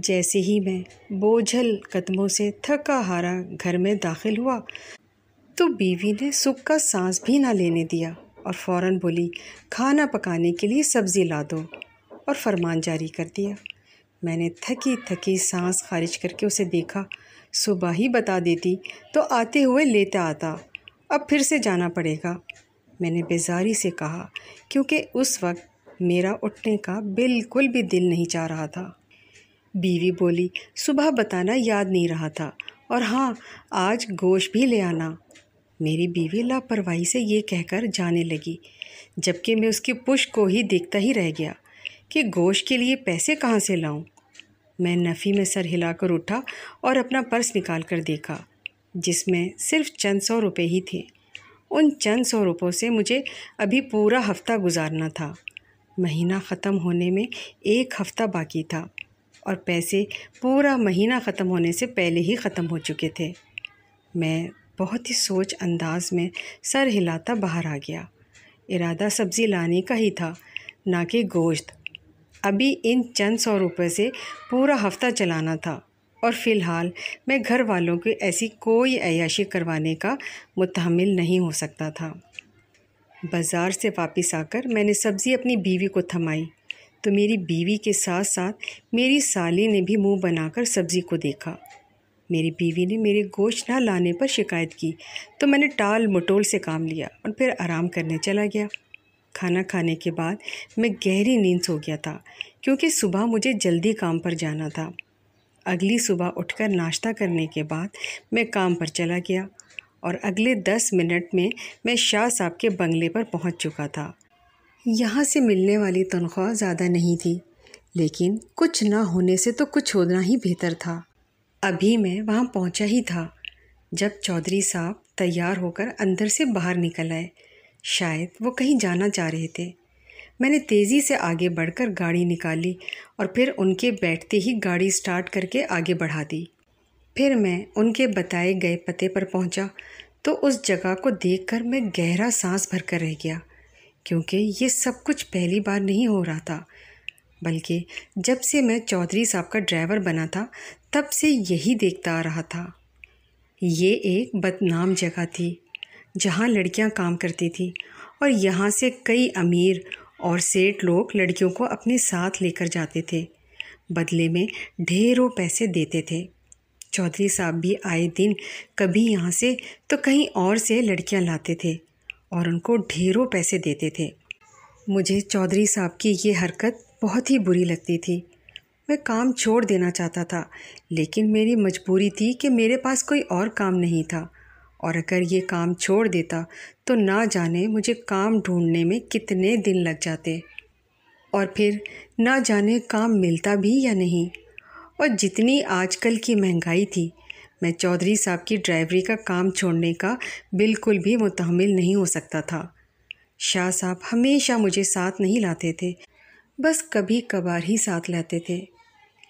जैसे ही मैं बोझल कदमों से थका हारा घर में दाखिल हुआ तो बीवी ने सुख का सांस भी ना लेने दिया और फौरन बोली खाना पकाने के लिए सब्ज़ी ला दो और फरमान जारी कर दिया मैंने थकी थकी सांस खारिज करके उसे देखा सुबह ही बता देती तो आते हुए लेते आता अब फिर से जाना पड़ेगा मैंने बेजारी से कहा क्योंकि उस वक्त मेरा उठने का बिल्कुल भी दिल नहीं चाह रहा था बीवी बोली सुबह बताना याद नहीं रहा था और हाँ आज गोश भी ले आना मेरी बीवी लापरवाही से ये कहकर जाने लगी जबकि मैं उसकी पुश को ही देखता ही रह गया कि गोश के लिए पैसे कहाँ से लाऊं? मैं नफ़ी में सर हिलाकर उठा और अपना पर्स निकाल कर देखा जिसमें सिर्फ चंद सौ रुपये ही थे उन चंद सौ रुपयों से मुझे अभी पूरा हफ्ता गुजारना था महीना ख़त्म होने में एक हफ़्ता बाकी था और पैसे पूरा महीना ख़त्म होने से पहले ही ख़त्म हो चुके थे मैं बहुत ही सोच अंदाज में सर हिलाता बाहर आ गया इरादा सब्ज़ी लाने का ही था ना कि गोश्त अभी इन चंद सौ रुपये से पूरा हफ्ता चलाना था और फ़िलहाल मैं घर वालों की ऐसी कोई अयाशी करवाने का मुतहमिल नहीं हो सकता था बाज़ार से वापस आकर मैंने सब्ज़ी अपनी बीवी को थमाई तो मेरी बीवी के साथ साथ मेरी साली ने भी मुंह बनाकर सब्ज़ी को देखा मेरी बीवी ने मेरे गोश्त ना लाने पर शिकायत की तो मैंने टाल मटोल से काम लिया और फिर आराम करने चला गया खाना खाने के बाद मैं गहरी नींद सो गया था क्योंकि सुबह मुझे जल्दी काम पर जाना था अगली सुबह उठकर नाश्ता करने के बाद मैं काम पर चला गया और अगले दस मिनट में मैं शाह साहब के बंगले पर पहुंच चुका था यहाँ से मिलने वाली तनख्वाह ज़्यादा नहीं थी लेकिन कुछ ना होने से तो कुछ होना ही बेहतर था अभी मैं वहाँ पहुँचा ही था जब चौधरी साहब तैयार होकर अंदर से बाहर निकल आए शायद वो कहीं जाना चाह रहे थे मैंने तेज़ी से आगे बढ़कर गाड़ी निकाली और फिर उनके बैठते ही गाड़ी स्टार्ट करके आगे बढ़ा दी फिर मैं उनके बताए गए पते पर पहुंचा तो उस जगह को देखकर मैं गहरा सांस भर कर रह गया क्योंकि ये सब कुछ पहली बार नहीं हो रहा था बल्कि जब से मैं चौधरी साहब का ड्राइवर बना था तब से यही देखता आ रहा था ये एक बदनाम जगह थी जहाँ लड़कियाँ काम करती थी और यहाँ से कई अमीर और सेठ लोग लड़कियों को अपने साथ लेकर जाते थे बदले में ढेरों पैसे देते थे चौधरी साहब भी आए दिन कभी यहाँ से तो कहीं और से लड़कियाँ लाते थे और उनको ढेरों पैसे देते थे मुझे चौधरी साहब की ये हरकत बहुत ही बुरी लगती थी मैं काम छोड़ देना चाहता था लेकिन मेरी मजबूरी थी कि मेरे पास कोई और काम नहीं था और अगर ये काम छोड़ देता तो ना जाने मुझे काम ढूंढने में कितने दिन लग जाते और फिर ना जाने काम मिलता भी या नहीं और जितनी आजकल की महंगाई थी मैं चौधरी साहब की ड्राइवरी का काम छोड़ने का बिल्कुल भी मुतहमल नहीं हो सकता था शाह साहब हमेशा मुझे साथ नहीं लाते थे बस कभी कभार ही साथ लाते थे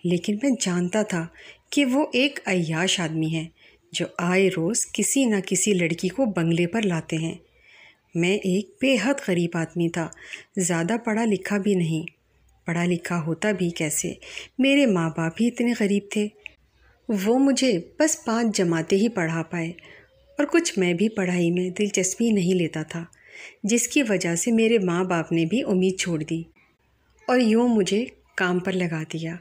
लेकिन मैं जानता था कि वो एक अयाश आदमी है जो आए रोज़ किसी न किसी लड़की को बंगले पर लाते हैं मैं एक बेहद गरीब आदमी था ज़्यादा पढ़ा लिखा भी नहीं पढ़ा लिखा होता भी कैसे मेरे माँ बाप ही इतने गरीब थे वो मुझे बस पाँच जमाते ही पढ़ा पाए और कुछ मैं भी पढ़ाई में दिलचस्पी नहीं लेता था जिसकी वजह से मेरे माँ बाप ने भी उम्मीद छोड़ दी और यूँ मुझे काम पर लगा दिया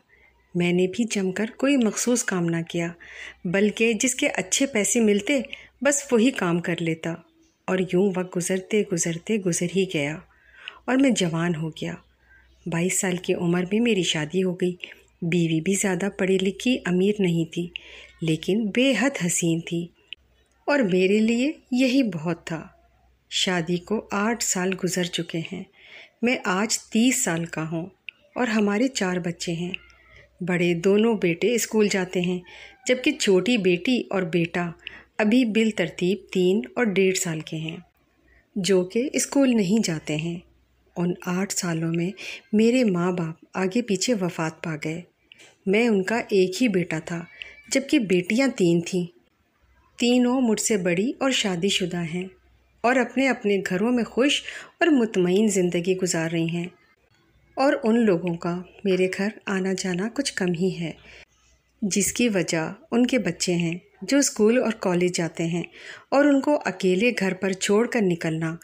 मैंने भी जमकर कोई मखसूस काम ना किया बल्कि जिसके अच्छे पैसे मिलते बस वही काम कर लेता और यूँ वक्त गुज़रते गुज़रते गुज़र ही गया और मैं जवान हो गया बाईस साल की उम्र में मेरी शादी हो गई बीवी भी ज़्यादा पढ़ी लिखी अमीर नहीं थी लेकिन बेहद हसीन थी और मेरे लिए यही बहुत था शादी को आठ साल गुजर चुके हैं मैं आज तीस साल का हूँ और हमारे चार बच्चे हैं बड़े दोनों बेटे स्कूल जाते हैं जबकि छोटी बेटी और बेटा अभी बिल तरतीब तीन और डेढ़ साल के हैं जो कि स्कूल नहीं जाते हैं उन आठ सालों में मेरे माँ बाप आगे पीछे वफात पा गए मैं उनका एक ही बेटा था जबकि बेटियां तीन थीं तीनों मुझसे बड़ी और शादीशुदा हैं और अपने अपने घरों में खुश और मुतमिन ज़िंदगी गुजार रही हैं और उन लोगों का मेरे घर आना जाना कुछ कम ही है जिसकी वजह उनके बच्चे हैं जो स्कूल और कॉलेज जाते हैं और उनको अकेले घर पर छोड़कर निकलना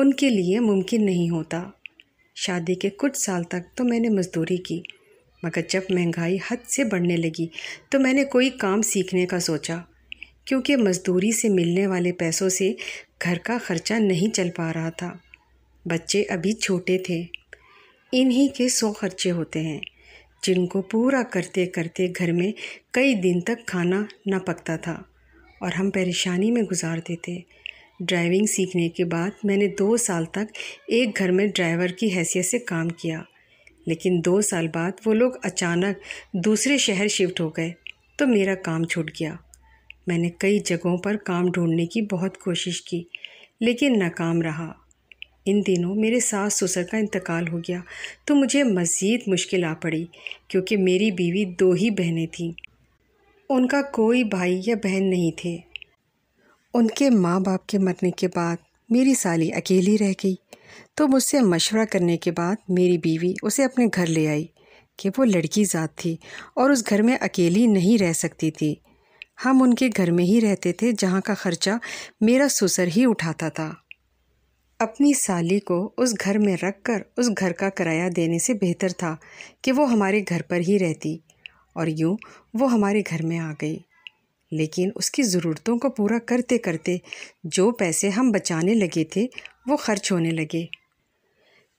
उनके लिए मुमकिन नहीं होता शादी के कुछ साल तक तो मैंने मज़दूरी की मगर जब महंगाई हद से बढ़ने लगी तो मैंने कोई काम सीखने का सोचा क्योंकि मजदूरी से मिलने वाले पैसों से घर का खर्चा नहीं चल पा रहा था बच्चे अभी छोटे थे इन्हीं के सौ खर्चे होते हैं जिनको पूरा करते करते घर में कई दिन तक खाना न पकता था और हम परेशानी में गुजारते थे ड्राइविंग सीखने के बाद मैंने दो साल तक एक घर में ड्राइवर की हैसियत से काम किया लेकिन दो साल बाद वो लोग अचानक दूसरे शहर शिफ्ट हो गए तो मेरा काम छूट गया मैंने कई जगहों पर काम ढूंढने की बहुत कोशिश की लेकिन नाकाम रहा इन दिनों मेरे सास ससुर का इंतकाल हो गया तो मुझे मज़ीद मुश्किल आ पड़ी क्योंकि मेरी बीवी दो ही बहनें थीं उनका कोई भाई या बहन नहीं थे उनके माँ बाप के मरने के बाद मेरी साली अकेली रह गई तो मुझसे मशवरा करने के बाद मेरी बीवी उसे अपने घर ले आई कि वो लड़की ज़ात थी और उस घर में अकेली नहीं रह सकती थी हम उनके घर में ही रहते थे जहाँ का खर्चा मेरा ससुर ही उठाता था अपनी साली को उस घर में रख कर उस घर का किराया देने से बेहतर था कि वो हमारे घर पर ही रहती और यूँ वो हमारे घर में आ गई लेकिन उसकी ज़रूरतों को पूरा करते करते जो पैसे हम बचाने लगे थे वो खर्च होने लगे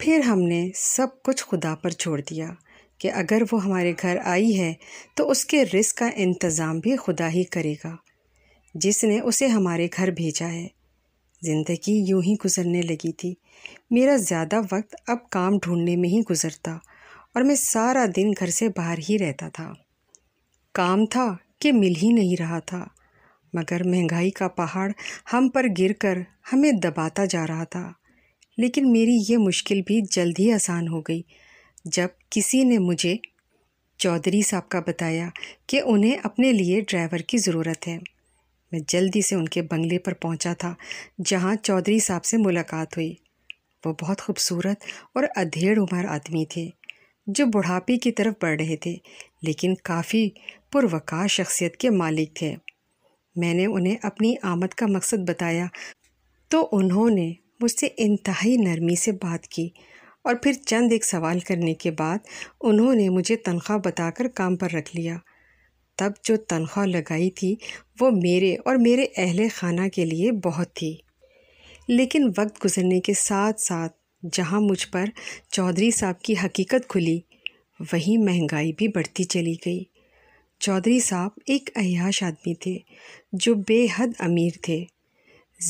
फिर हमने सब कुछ खुदा पर छोड़ दिया कि अगर वो हमारे घर आई है तो उसके रिस्क का इंतज़ाम भी खुदा ही करेगा जिसने उसे हमारे घर भेजा है ज़िंदगी यूं ही गुजरने लगी थी मेरा ज़्यादा वक्त अब काम ढूंढने में ही गुजरता और मैं सारा दिन घर से बाहर ही रहता था काम था कि मिल ही नहीं रहा था मगर महंगाई का पहाड़ हम पर गिरकर हमें दबाता जा रहा था लेकिन मेरी ये मुश्किल भी जल्द ही आसान हो गई जब किसी ने मुझे चौधरी साहब का बताया कि उन्हें अपने लिए ड्राइवर की ज़रूरत है मैं जल्दी से उनके बंगले पर पहुंचा था जहां चौधरी साहब से मुलाकात हुई वो बहुत खूबसूरत और अधेड़ उम्र आदमी थे जो बुढ़ापे की तरफ बढ़ रहे थे लेकिन काफ़ी पुरवकार शख्सियत के मालिक थे मैंने उन्हें अपनी आमद का मकसद बताया तो उन्होंने मुझसे इंतहाई नरमी से बात की और फिर चंद एक सवाल करने के बाद उन्होंने मुझे तनख्वाह बताकर काम पर रख लिया तब जो तनख्वाह लगाई थी वो मेरे और मेरे अहल खाना के लिए बहुत थी लेकिन वक्त गुजरने के साथ साथ जहाँ मुझ पर चौधरी साहब की हकीकत खुली वहीं महंगाई भी बढ़ती चली गई चौधरी साहब एक अयाश आदमी थे जो बेहद अमीर थे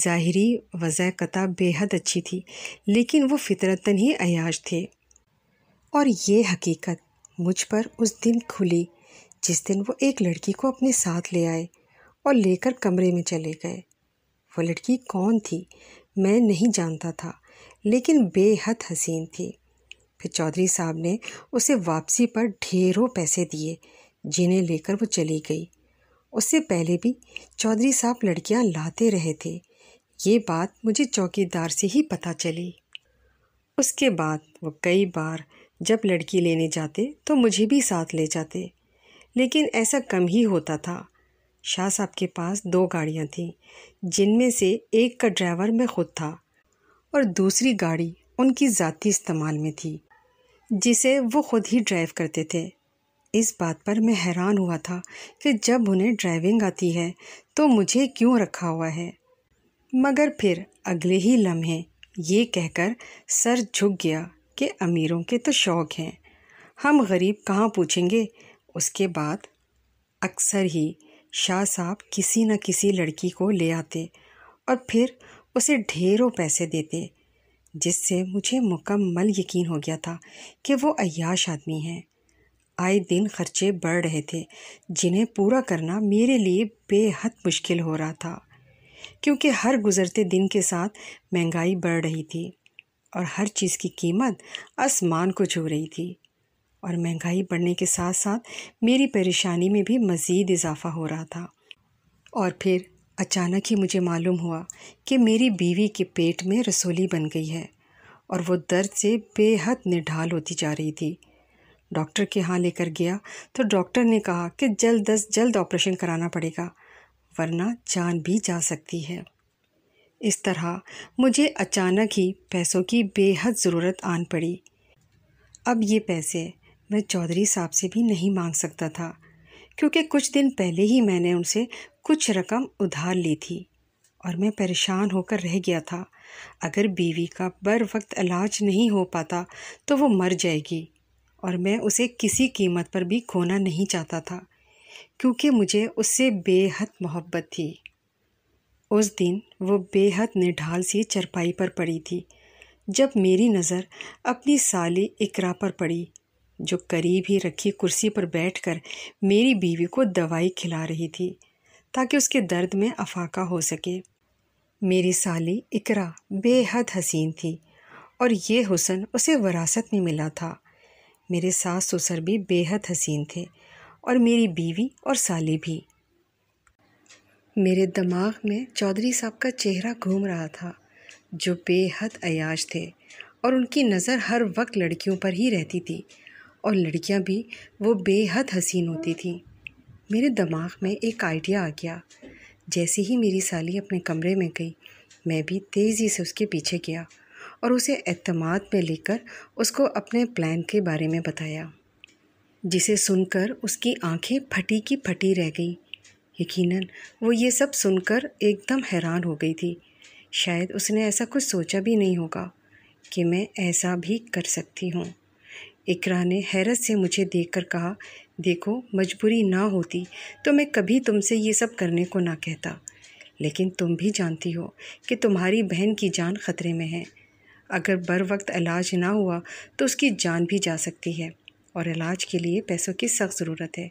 ज़ाहरी वज़ाकता कता बेहद अच्छी थी लेकिन वो फितरतन ही अयाश थे और ये हकीकत मुझ पर उस दिन खुली जिस दिन वो एक लड़की को अपने साथ ले आए और लेकर कमरे में चले गए वो लड़की कौन थी मैं नहीं जानता था लेकिन बेहद हसीन थी फिर चौधरी साहब ने उसे वापसी पर ढेरों पैसे दिए जिन्हें लेकर वो चली गई उससे पहले भी चौधरी साहब लड़कियां लाते रहे थे ये बात मुझे चौकीदार से ही पता चली उसके बाद वो कई बार जब लड़की लेने जाते तो मुझे भी साथ ले जाते लेकिन ऐसा कम ही होता था शाह साहब के पास दो गाड़ियाँ थीं जिनमें से एक का ड्राइवर मैं खुद था और दूसरी गाड़ी उनकी ज़ाती इस्तेमाल में थी जिसे वो खुद ही ड्राइव करते थे इस बात पर मैं हैरान हुआ था कि जब उन्हें ड्राइविंग आती है तो मुझे क्यों रखा हुआ है मगर फिर अगले ही लम्हे ये कहकर सर झुक गया कि अमीरों के तो शौक हैं हम गरीब कहाँ पूछेंगे उसके बाद अक्सर ही शाह साहब किसी न किसी लड़की को ले आते और फिर उसे ढेरों पैसे देते जिससे मुझे मुकम्मल यकीन हो गया था कि वो अयाश आदमी हैं आए दिन खर्चे बढ़ रहे थे जिन्हें पूरा करना मेरे लिए बेहद मुश्किल हो रहा था क्योंकि हर गुज़रते दिन के साथ महंगाई बढ़ रही थी और हर चीज़ की कीमत आसमान को छू रही थी और महंगाई बढ़ने के साथ साथ मेरी परेशानी में भी मज़ीद इजाफ़ा हो रहा था और फिर अचानक ही मुझे मालूम हुआ कि मेरी बीवी के पेट में रसोली बन गई है और वो दर्द से बेहद निढाल होती जा रही थी डॉक्टर के यहाँ लेकर गया तो डॉक्टर ने कहा कि जल्द अज जल्द ऑपरेशन कराना पड़ेगा वरना जान भी जा सकती है इस तरह मुझे अचानक ही पैसों की बेहद ज़रूरत आन पड़ी अब ये पैसे मैं चौधरी साहब से भी नहीं मांग सकता था क्योंकि कुछ दिन पहले ही मैंने उनसे कुछ रकम उधार ली थी और मैं परेशान होकर रह गया था अगर बीवी का बर वक्त इलाज नहीं हो पाता तो वो मर जाएगी और मैं उसे किसी कीमत पर भी खोना नहीं चाहता था क्योंकि मुझे उससे बेहद मोहब्बत थी उस दिन वो बेहद निढाल सी चरपाई पर पड़ी थी जब मेरी नज़र अपनी साली इकरा पर पड़ी जो करीब ही रखी कुर्सी पर बैठकर मेरी बीवी को दवाई खिला रही थी ताकि उसके दर्द में अफाका हो सके मेरी साली इकरा बेहद हसीन थी और ये हुसन उसे वरासत में मिला था मेरे सास ससुर भी बेहद हसीन थे और मेरी बीवी और साली भी मेरे दिमाग में चौधरी साहब का चेहरा घूम रहा था जो बेहद अयाज थे और उनकी नज़र हर वक्त लड़कियों पर ही रहती थी और लड़कियां भी वो बेहद हसीन होती थीं मेरे दिमाग में एक आइडिया आ गया जैसे ही मेरी साली अपने कमरे में गई मैं भी तेज़ी से उसके पीछे गया और उसे अतमाद में लेकर उसको अपने प्लान के बारे में बताया जिसे सुनकर उसकी आंखें फटी की फटी रह गई यकीनन वो ये सब सुनकर एकदम हैरान हो गई थी शायद उसने ऐसा कुछ सोचा भी नहीं होगा कि मैं ऐसा भी कर सकती हूँ इकरा ने हैरत से मुझे देखकर कहा देखो मजबूरी ना होती तो मैं कभी तुमसे ये सब करने को ना कहता लेकिन तुम भी जानती हो कि तुम्हारी बहन की जान खतरे में है अगर बर वक्त इलाज ना हुआ तो उसकी जान भी जा सकती है और इलाज के लिए पैसों की सख्त ज़रूरत है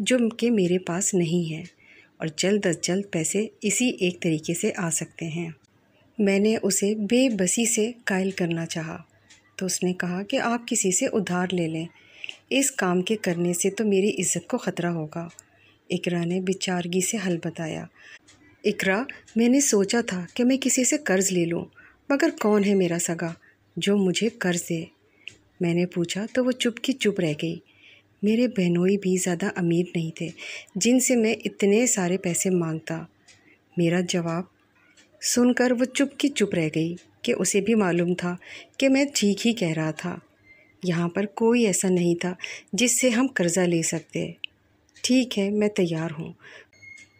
जो कि मेरे पास नहीं है और जल्द अज जल्द पैसे इसी एक तरीके से आ सकते हैं मैंने उसे बेबसी से कायल करना चाहा तो उसने कहा कि आप किसी से उधार ले लें इस काम के करने से तो मेरी इज़्ज़त को ख़तरा होगा इकरा ने बेचारगी से हल बताया इकरा मैंने सोचा था कि मैं किसी से कर्ज़ ले लूँ मगर कौन है मेरा सगा जो मुझे कर्ज़ दे मैंने पूछा तो वो चुप की चुप रह गई मेरे बहनोई भी ज़्यादा अमीर नहीं थे जिनसे मैं इतने सारे पैसे मांगता मेरा जवाब सुनकर वो चुप की चुप रह गई कि उसे भी मालूम था कि मैं ठीक ही कह रहा था यहाँ पर कोई ऐसा नहीं था जिससे हम कर्ज़ा ले सकते ठीक है मैं तैयार हूँ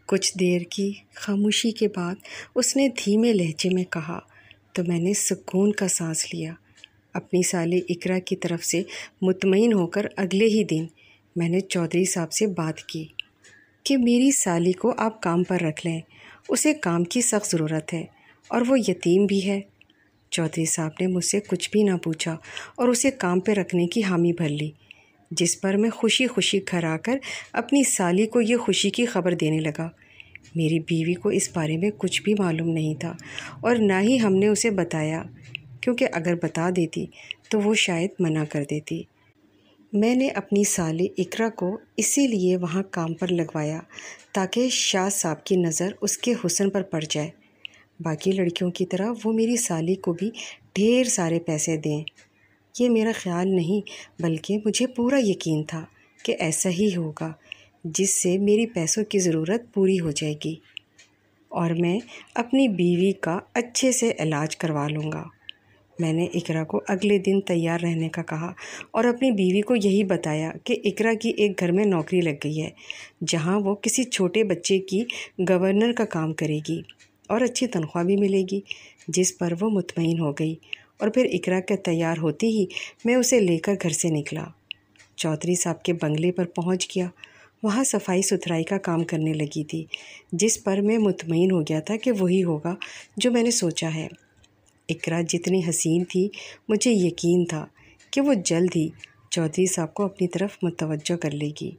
कुछ देर की खामोशी के बाद उसने धीमे लहजे में कहा तो मैंने सुकून का सांस लिया अपनी साले इकरा की तरफ से मुतमिन होकर अगले ही दिन मैंने चौधरी साहब से बात की कि मेरी साली को आप काम पर रख लें उसे काम की सख्त ज़रूरत है और वो यतीम भी है चौधरी साहब ने मुझसे कुछ भी ना पूछा और उसे काम पर रखने की हामी भर ली जिस पर मैं खुशी खुशी घर आकर अपनी साली को ये खुशी की खबर देने लगा मेरी बीवी को इस बारे में कुछ भी मालूम नहीं था और ना ही हमने उसे बताया क्योंकि अगर बता देती तो वो शायद मना कर देती मैंने अपनी साली इकरा को इसीलिए वहाँ काम पर लगवाया ताकि शाह साहब की नज़र उसके हुसन पर पड़ जाए बाकी लड़कियों की तरह वो मेरी साली को भी ढेर सारे पैसे दें ये मेरा ख्याल नहीं बल्कि मुझे पूरा यकीन था कि ऐसा ही होगा जिससे मेरी पैसों की ज़रूरत पूरी हो जाएगी और मैं अपनी बीवी का अच्छे से इलाज करवा लूँगा मैंने इकरा को अगले दिन तैयार रहने का कहा और अपनी बीवी को यही बताया कि इकरा की एक घर में नौकरी लग गई है जहाँ वो किसी छोटे बच्चे की गवर्नर का काम करेगी और अच्छी तनख्वाह भी मिलेगी जिस पर वो मुतमिन हो गई और फिर इकरा के तैयार होती ही मैं उसे लेकर घर से निकला चौधरी साहब के बंगले पर पहुंच गया वहाँ सफाई सुथराई का काम करने लगी थी जिस पर मैं मुतमिन हो गया था कि वही होगा जो मैंने सोचा है इकरा जितनी हसीन थी मुझे यकीन था कि वो जल्द ही चौधरी साहब को अपनी तरफ मुतवज़ कर लेगी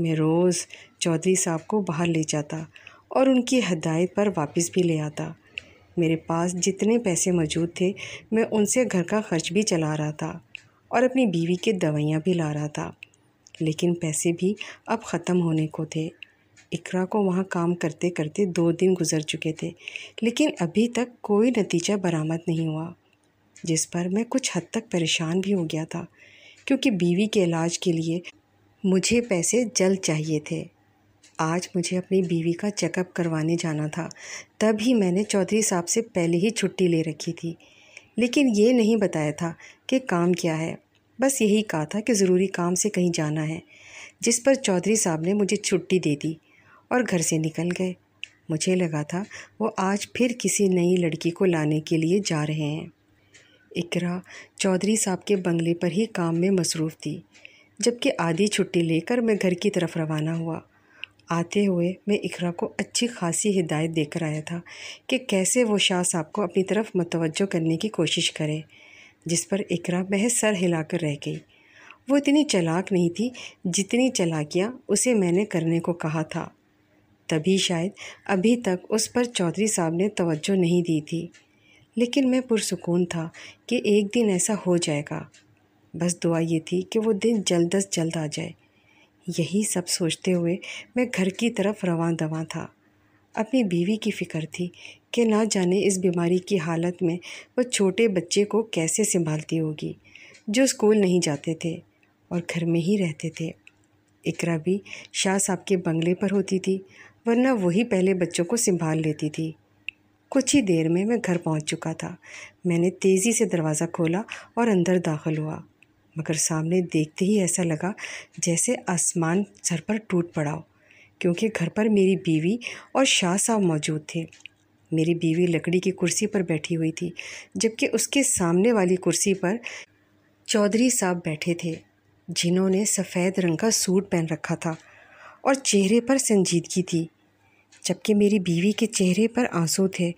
मैं रोज़ चौधरी साहब को बाहर ले जाता और उनकी हदायत पर वापस भी ले आता मेरे पास जितने पैसे मौजूद थे मैं उनसे घर का खर्च भी चला रहा था और अपनी बीवी के दवाइयाँ भी ला रहा था लेकिन पैसे भी अब ख़त्म होने को थे इकरा को वहाँ काम करते करते दो दिन गुजर चुके थे लेकिन अभी तक कोई नतीजा बरामद नहीं हुआ जिस पर मैं कुछ हद तक परेशान भी हो गया था क्योंकि बीवी के इलाज के लिए मुझे पैसे जल्द चाहिए थे आज मुझे अपनी बीवी का चेकअप करवाने जाना था तब ही मैंने चौधरी साहब से पहले ही छुट्टी ले रखी थी लेकिन ये नहीं बताया था कि काम क्या है बस यही कहा था कि ज़रूरी काम से कहीं जाना है जिस पर चौधरी साहब ने मुझे छुट्टी दे दी और घर से निकल गए मुझे लगा था वो आज फिर किसी नई लड़की को लाने के लिए जा रहे हैं इकरा चौधरी साहब के बंगले पर ही काम में मसरूफ़ थी जबकि आधी छुट्टी लेकर मैं घर की तरफ रवाना हुआ आते हुए मैं इकरा को अच्छी खासी हिदायत देकर आया था कि कैसे वो शाह साहब को अपनी तरफ मतवजो करने की कोशिश करे जिस पर इकरा बह सर हिलाकर रह गई वो इतनी चलाक नहीं थी जितनी चलाकियाँ उसे मैंने करने को कहा था तभी शायद अभी तक उस पर चौधरी साहब ने तवज्जो नहीं दी थी लेकिन मैं पुरसकून था कि एक दिन ऐसा हो जाएगा बस दुआ ये थी कि वो दिन जल्द अज जल्द आ जाए यही सब सोचते हुए मैं घर की तरफ रवा दवा था अपनी बीवी की फ़िक्र थी कि ना जाने इस बीमारी की हालत में वह छोटे बच्चे को कैसे संभालती होगी जो स्कूल नहीं जाते थे और घर में ही रहते थे इकरा भी शाह साहब के बंगले पर होती थी वरना वही पहले बच्चों को संभाल लेती थी कुछ ही देर में मैं घर पहुंच चुका था मैंने तेज़ी से दरवाज़ा खोला और अंदर दाखिल हुआ मगर सामने देखते ही ऐसा लगा जैसे आसमान सर पर टूट पड़ा हो क्योंकि घर पर मेरी बीवी और शाह साहब मौजूद थे मेरी बीवी लकड़ी की कुर्सी पर बैठी हुई थी जबकि उसके सामने वाली कुर्सी पर चौधरी साहब बैठे थे जिन्होंने सफ़ेद रंग का सूट पहन रखा था और चेहरे पर संजीदगी थी जबकि मेरी बीवी के चेहरे पर आंसू थे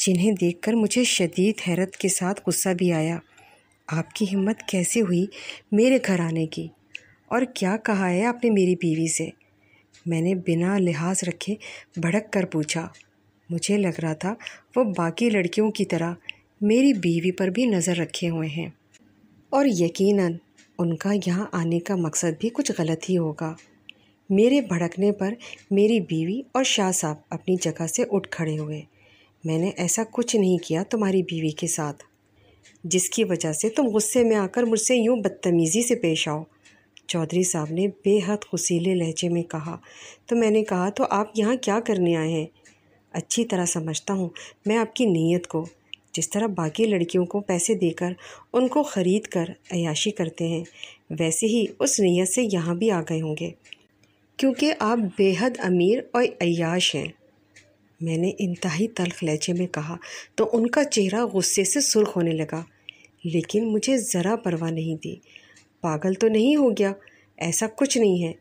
जिन्हें देखकर मुझे शदीद हैरत के साथ गुस्सा भी आया आपकी हिम्मत कैसे हुई मेरे घर आने की और क्या कहा है आपने मेरी बीवी से मैंने बिना लिहाज रखे भड़क कर पूछा मुझे लग रहा था वो बाकी लड़कियों की तरह मेरी बीवी पर भी नज़र रखे हुए हैं और यकीनन उनका यहाँ आने का मकसद भी कुछ गलत ही होगा मेरे भड़कने पर मेरी बीवी और शाह साहब अपनी जगह से उठ खड़े हुए मैंने ऐसा कुछ नहीं किया तुम्हारी बीवी के साथ जिसकी वजह से तुम गुस्से में आकर मुझसे यूँ बदतमीज़ी से पेश आओ चौधरी साहब ने बेहद खुशीले लहजे में कहा तो मैंने कहा तो आप यहाँ क्या करने आए हैं अच्छी तरह समझता हूँ मैं आपकी नीयत को जिस तरह बाकी लड़कियों को पैसे देकर उनको ख़रीद कर अयाशी करते हैं वैसे ही उस नीयत से यहाँ भी आ गए होंगे क्योंकि आप बेहद अमीर और अयाश हैं मैंने इंतहाई तलख लहजे में कहा तो उनका चेहरा गुस्से से सुर्ख होने लगा लेकिन मुझे ज़रा परवाह नहीं थी पागल तो नहीं हो गया ऐसा कुछ नहीं है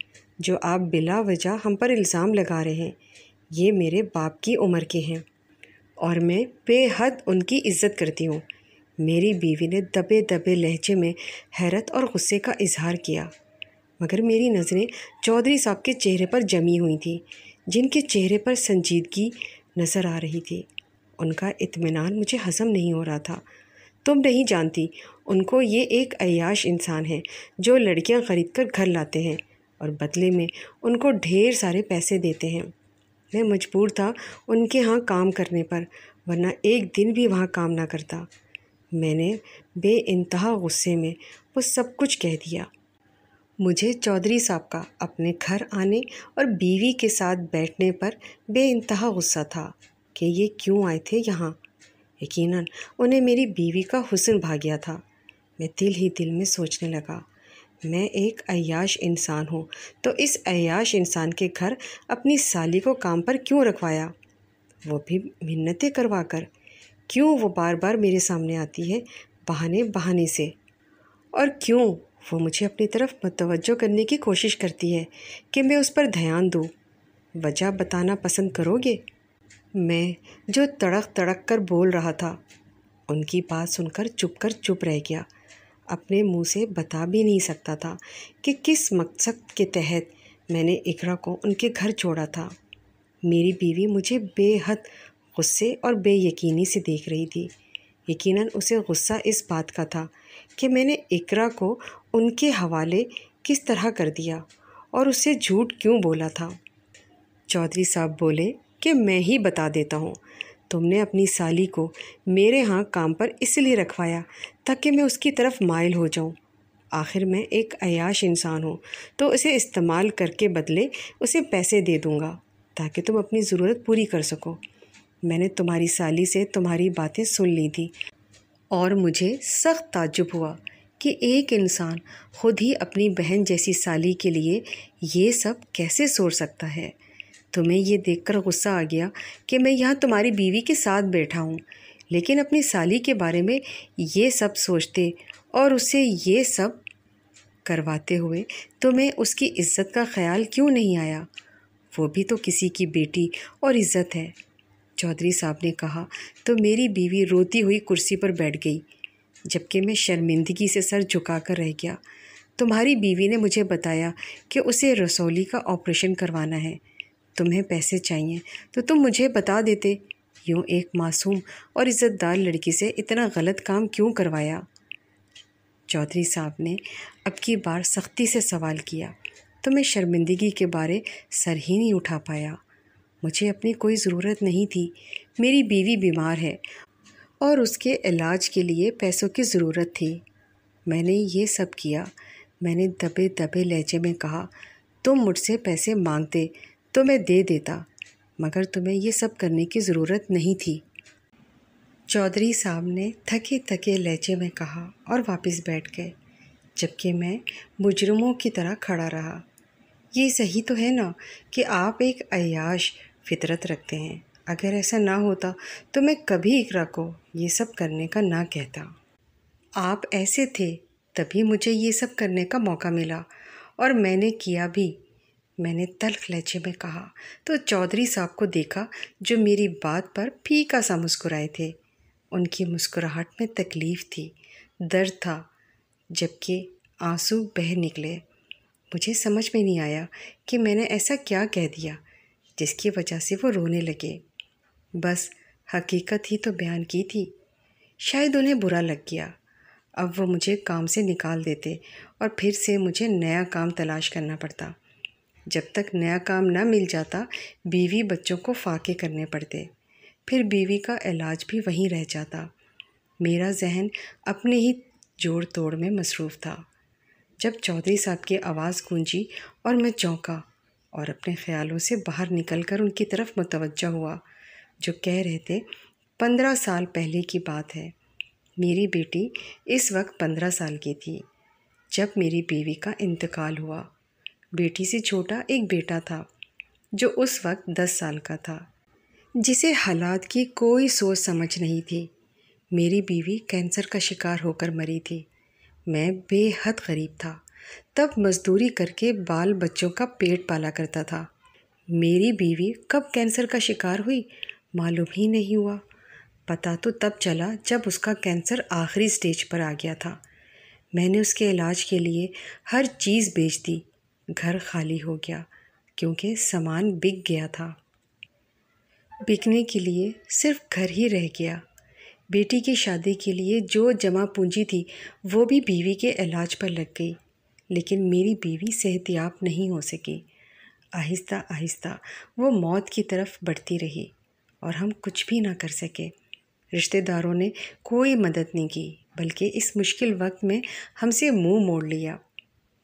जो आप बिला वजह हम पर इल्ज़ाम लगा रहे हैं ये मेरे बाप की उम्र के हैं और मैं बेहद उनकी इज्जत करती हूँ मेरी बीवी ने दबे दबे लहजे में हैरत और गुस्से का इजहार किया मगर मेरी नज़रें चौधरी साहब के चेहरे पर जमी हुई थी जिनके चेहरे पर संजीदगी नज़र आ रही थी उनका इतमान मुझे हजम नहीं हो रहा था तुम नहीं जानती उनको ये एक अयाश इंसान है जो लड़कियां ख़रीद कर घर लाते हैं और बदले में उनको ढेर सारे पैसे देते हैं मैं मजबूर था उनके यहाँ काम करने पर वरना एक दिन भी वहाँ काम ना करता मैंने बे इंतहा गुस्से में वो सब कुछ कह दिया मुझे चौधरी साहब का अपने घर आने और बीवी के साथ बैठने पर बे इंतहा गुस्सा था कि ये क्यों आए थे यहाँ यकीन उन्हें मेरी बीवी का हुसन भाग गया था मैं दिल ही दिल में सोचने लगा मैं एक अयाश इंसान हूँ तो इस अयाश इंसान के घर अपनी साली को काम पर क्यों रखवाया वो भी मिन्नतें करवा कर क्यों वो बार बार मेरे सामने आती है बहाने बहाने से और क्यों वो मुझे अपनी तरफ मतवजो करने की कोशिश करती है कि मैं उस पर ध्यान दूँ वजह बताना पसंद करोगे मैं जो तड़क तड़क कर बोल रहा था उनकी बात सुनकर चुप कर चुप रह गया अपने मुंह से बता भी नहीं सकता था कि किस मकसद के तहत मैंने इकरा को उनके घर छोड़ा था मेरी बीवी मुझे बेहद गुस्से और बेयकीनी से देख रही थी यकीनन उसे गुस्सा इस बात का था कि मैंने इकरा को उनके हवाले किस तरह कर दिया और उसे झूठ क्यों बोला था चौधरी साहब बोले कि मैं ही बता देता हूँ तुमने अपनी साली को मेरे यहाँ काम पर इसलिए रखवाया ताकि मैं उसकी तरफ मायल हो जाऊँ आखिर मैं एक अयाश इंसान हूँ तो उसे इस्तेमाल करके बदले उसे पैसे दे दूँगा ताकि तुम अपनी ज़रूरत पूरी कर सको मैंने तुम्हारी साली से तुम्हारी बातें सुन ली थी और मुझे सख्त ताजुब हुआ कि एक इंसान खुद ही अपनी बहन जैसी साली के लिए ये सब कैसे सोच सकता है तुम्हें यह देखकर गुस्सा आ गया कि मैं यहाँ तुम्हारी बीवी के साथ बैठा हूँ लेकिन अपनी साली के बारे में ये सब सोचते और उसे ये सब करवाते हुए तुम्हें उसकी इज्जत का ख्याल क्यों नहीं आया वो भी तो किसी की बेटी और इज्जत है चौधरी साहब ने कहा तो मेरी बीवी रोती हुई कुर्सी पर बैठ गई जबकि मैं शर्मिंदगी से सर झुका कर रह गया तुम्हारी बीवी ने मुझे बताया कि उसे रसौली का ऑपरेशन करवाना है तुम्हें पैसे चाहिए तो तुम मुझे बता देते यूँ एक मासूम और इज़्ज़तदार लड़की से इतना गलत काम क्यों करवाया चौधरी साहब ने अब की बार सख्ती से सवाल किया तो मैं शर्मिंदगी के बारे सर ही नहीं उठा पाया मुझे अपनी कोई ज़रूरत नहीं थी मेरी बीवी बीमार है और उसके इलाज के लिए पैसों की ज़रूरत थी मैंने ये सब किया मैंने दबे दबे लहजे में कहा तुम मुझसे पैसे मांगते तो मैं दे देता मगर तुम्हें ये सब करने की ज़रूरत नहीं थी चौधरी साहब ने थके थके लहजे में कहा और वापस बैठ गए जबकि मैं मुजरमों की तरह खड़ा रहा ये सही तो है ना कि आप एक अयाश फितरत रखते हैं अगर ऐसा ना होता तो मैं कभी इकरा को ये सब करने का ना कहता आप ऐसे थे तभी मुझे ये सब करने का मौका मिला और मैंने किया भी मैंने तल्ख लहजे में कहा तो चौधरी साहब को देखा जो मेरी बात पर फीका सा मुस्कुराए थे उनकी मुस्कुराहट में तकलीफ़ थी दर्द था जबकि आंसू बह निकले मुझे समझ में नहीं आया कि मैंने ऐसा क्या कह दिया जिसकी वजह से वो रोने लगे बस हकीकत ही तो बयान की थी शायद उन्हें बुरा लग गया अब वो मुझे काम से निकाल देते और फिर से मुझे नया काम तलाश करना पड़ता जब तक नया काम ना मिल जाता बीवी बच्चों को फाके करने पड़ते फिर बीवी का इलाज भी वहीं रह जाता मेरा जहन अपने ही जोड़ तोड़ में मसरूफ़ था जब चौधरी साहब की आवाज़ गूंजी और मैं चौंका और अपने ख्यालों से बाहर निकलकर उनकी तरफ मुतवजह हुआ जो कह रहे थे पंद्रह साल पहले की बात है मेरी बेटी इस वक्त पंद्रह साल की थी जब मेरी बीवी का इंतकाल हुआ बेटी से छोटा एक बेटा था जो उस वक्त दस साल का था जिसे हालात की कोई सोच समझ नहीं थी मेरी बीवी कैंसर का शिकार होकर मरी थी मैं बेहद गरीब था तब मजदूरी करके बाल बच्चों का पेट पाला करता था मेरी बीवी कब कैंसर का शिकार हुई मालूम ही नहीं हुआ पता तो तब चला जब उसका कैंसर आखिरी स्टेज पर आ गया था मैंने उसके इलाज के लिए हर चीज़ बेच दी घर खाली हो गया क्योंकि सामान बिक गया था बिकने के लिए सिर्फ घर ही रह गया बेटी की शादी के लिए जो जमा पूंजी थी वो भी बीवी के इलाज पर लग गई लेकिन मेरी बीवी सेहतियाब नहीं हो सकी आहिस्ता आहिस्ता वो मौत की तरफ बढ़ती रही और हम कुछ भी ना कर सके रिश्तेदारों ने कोई मदद नहीं की बल्कि इस मुश्किल वक्त में हमसे मुंह मोड़ लिया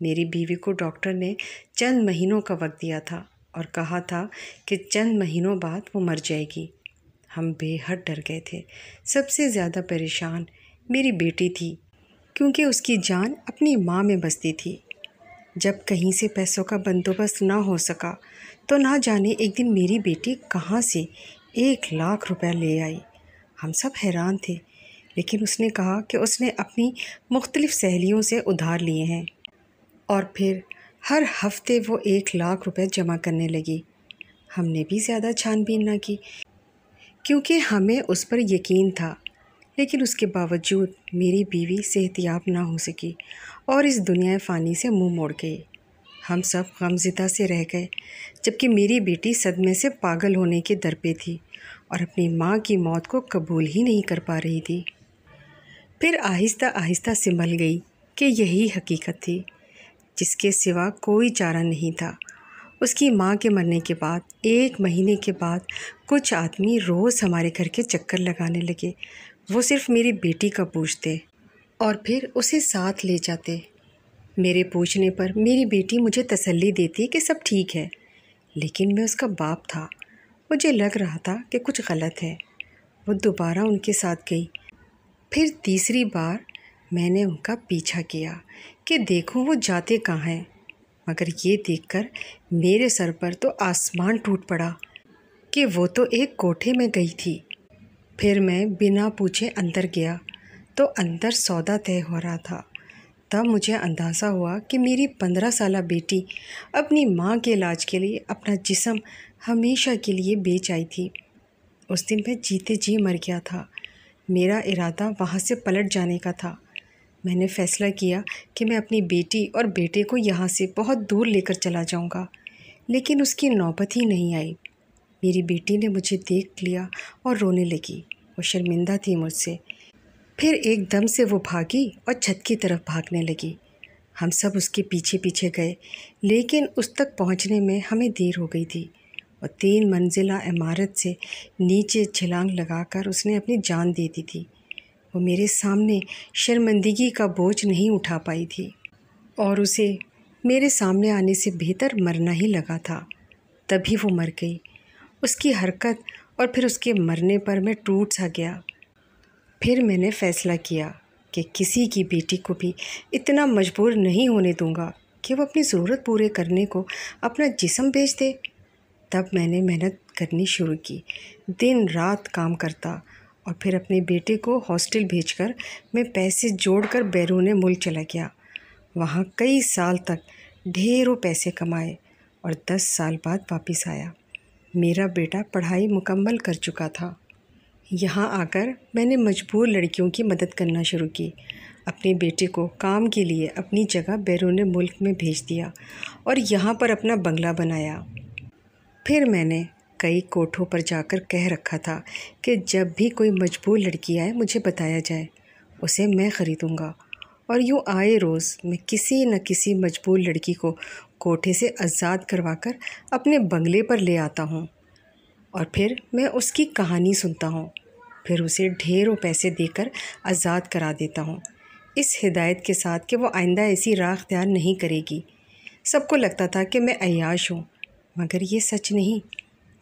मेरी बीवी को डॉक्टर ने चंद महीनों का वक्त दिया था और कहा था कि चंद महीनों बाद वो मर जाएगी हम बेहद डर गए थे सबसे ज़्यादा परेशान मेरी बेटी थी क्योंकि उसकी जान अपनी माँ में बसती थी जब कहीं से पैसों का बंदोबस्त ना हो सका तो ना जाने एक दिन मेरी बेटी कहाँ से एक लाख रुपया ले आई हम सब हैरान थे लेकिन उसने कहा कि उसने अपनी मुख्तलिफ़ सहेलियों से उधार लिए हैं और फिर हर हफ्ते वो एक लाख रुपए जमा करने लगी हमने भी ज़्यादा छानबीन ना की क्योंकि हमें उस पर यकीन था लेकिन उसके बावजूद मेरी बीवी सेहतियाब ना हो सकी और इस दुनिया फ़ानी से मुंह मोड़ गई हम सब गमजिदा से रह गए जबकि मेरी बेटी सदमे से पागल होने के दर पे थी और अपनी माँ की मौत को कबूल ही नहीं कर पा रही थी फिर आहिस्ता आहिस्ता संभल गई कि यही हकीकत थी जिसके सिवा कोई चारा नहीं था उसकी माँ के मरने के बाद एक महीने के बाद कुछ आदमी रोज़ हमारे घर के चक्कर लगाने लगे वो सिर्फ मेरी बेटी का पूछते और फिर उसे साथ ले जाते मेरे पूछने पर मेरी बेटी मुझे तसल्ली देती कि सब ठीक है लेकिन मैं उसका बाप था मुझे लग रहा था कि कुछ गलत है वो दोबारा उनके साथ गई फिर तीसरी बार मैंने उनका पीछा किया कि देखूं वो जाते कहाँ हैं मगर ये देखकर मेरे सर पर तो आसमान टूट पड़ा कि वो तो एक कोठे में गई थी फिर मैं बिना पूछे अंदर गया तो अंदर सौदा तय हो रहा था तब मुझे अंदाज़ा हुआ कि मेरी पंद्रह साल बेटी अपनी माँ के इलाज के लिए अपना जिसम हमेशा के लिए बेच आई थी उस दिन मैं जीते जी मर गया था मेरा इरादा वहाँ से पलट जाने का था मैंने फ़ैसला किया कि मैं अपनी बेटी और बेटे को यहाँ से बहुत दूर लेकर चला जाऊँगा लेकिन उसकी नौबत ही नहीं आई मेरी बेटी ने मुझे देख लिया और रोने लगी वो शर्मिंदा थी मुझसे फिर एकदम से वो भागी और छत की तरफ भागने लगी हम सब उसके पीछे पीछे गए लेकिन उस तक पहुंचने में हमें देर हो गई थी और तीन मंजिला इमारत से नीचे छलांग लगाकर उसने अपनी जान दे दी थी वो मेरे सामने शर्मंदगी का बोझ नहीं उठा पाई थी और उसे मेरे सामने आने से बेहतर मरना ही लगा था तभी वो मर गई उसकी हरकत और फिर उसके मरने पर मैं टूट सा गया फिर मैंने फ़ैसला किया कि किसी की बेटी को भी इतना मजबूर नहीं होने दूंगा कि वो अपनी ज़रूरत पूरे करने को अपना जिसम बेच दे तब मैंने मेहनत करनी शुरू की दिन रात काम करता और फिर अपने बेटे को हॉस्टल भेजकर मैं पैसे जोड़कर बैरून मुल्क चला गया वहाँ कई साल तक ढेरों पैसे कमाए और दस साल बाद वापस आया मेरा बेटा पढ़ाई मुकम्मल कर चुका था यहाँ आकर मैंने मजबूर लड़कियों की मदद करना शुरू की अपने बेटे को काम के लिए अपनी जगह बैरून मुल्क में भेज दिया और यहाँ पर अपना बंगला बनाया फिर मैंने कई कोठों पर जाकर कह रखा था कि जब भी कोई मजबूर लड़की आए मुझे बताया जाए उसे मैं ख़रीदूँगा और यूँ आए रोज़ मैं किसी न किसी मजबूर लड़की को कोठे से आज़ाद करवा कर अपने बंगले पर ले आता हूँ और फिर मैं उसकी कहानी सुनता हूँ फिर उसे ढेरों पैसे देकर आज़ाद करा देता हूँ इस हिदायत के साथ कि वो आइंदा ऐसी राह अख्तियार नहीं करेगी सबको लगता था कि मैं अयाश हूँ मगर ये सच नहीं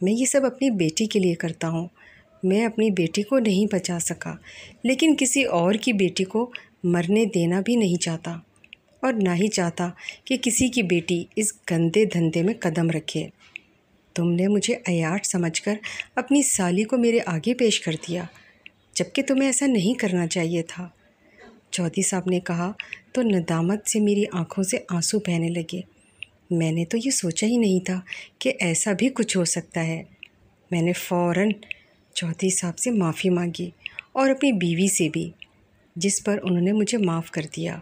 मैं ये सब अपनी बेटी के लिए करता हूँ मैं अपनी बेटी को नहीं बचा सका लेकिन किसी और की बेटी को मरने देना भी नहीं चाहता और ना ही चाहता कि किसी की बेटी इस गंदे धंधे में कदम रखे तुमने मुझे अयाट समझकर अपनी साली को मेरे आगे पेश कर दिया जबकि तुम्हें ऐसा नहीं करना चाहिए था चौधरी साहब ने कहा तो नदामत से मेरी आंखों से आंसू बहने लगे मैंने तो ये सोचा ही नहीं था कि ऐसा भी कुछ हो सकता है मैंने फ़ौर चौधरी साहब से माफ़ी मांगी और अपनी बीवी से भी जिस पर उन्होंने मुझे माफ़ कर दिया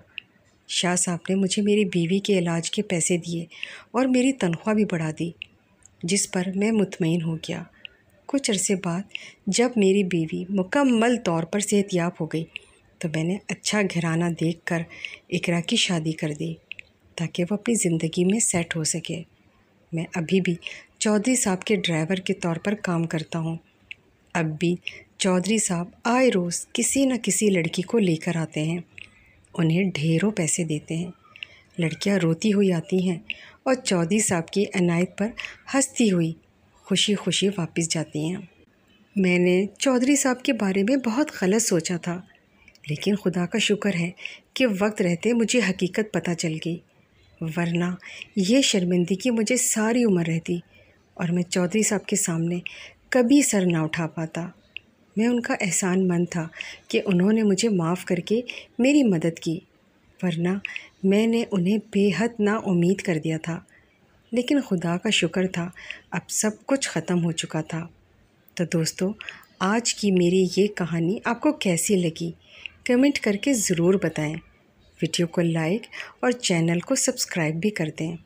शाह साहब ने मुझे मेरी बीवी के इलाज के पैसे दिए और मेरी तनख्वाह भी बढ़ा दी जिस पर मैं मुतमिन हो गया कुछ अरसे बाद जब मेरी बीवी मुकम्मल तौर पर सेहतियाब हो गई तो मैंने अच्छा घराना देखकर इकरा की शादी कर दी ताकि वो अपनी ज़िंदगी में सेट हो सके मैं अभी भी चौधरी साहब के ड्राइवर के तौर पर काम करता हूँ अब भी चौधरी साहब आए रोज़ किसी न किसी लड़की को लेकर आते हैं उन्हें ढेरों पैसे देते हैं लड़कियाँ रोती हुई आती हैं और चौधरी साहब की अनायत पर हंसती हुई खुशी खुशी वापस जाती हैं मैंने चौधरी साहब के बारे में बहुत गलत सोचा था लेकिन खुदा का शुक्र है कि वक्त रहते मुझे हकीकत पता चल गई वरना यह शर्मिंदगी मुझे सारी उम्र रहती और मैं चौधरी साहब के सामने कभी सर ना उठा पाता मैं उनका एहसान मंद था कि उन्होंने मुझे माफ़ करके मेरी मदद की वरना मैंने उन्हें बेहद ना उम्मीद कर दिया था लेकिन खुदा का शुक्र था अब सब कुछ ख़त्म हो चुका था तो दोस्तों आज की मेरी ये कहानी आपको कैसी लगी कमेंट करके ज़रूर बताएं वीडियो को लाइक और चैनल को सब्सक्राइब भी कर दें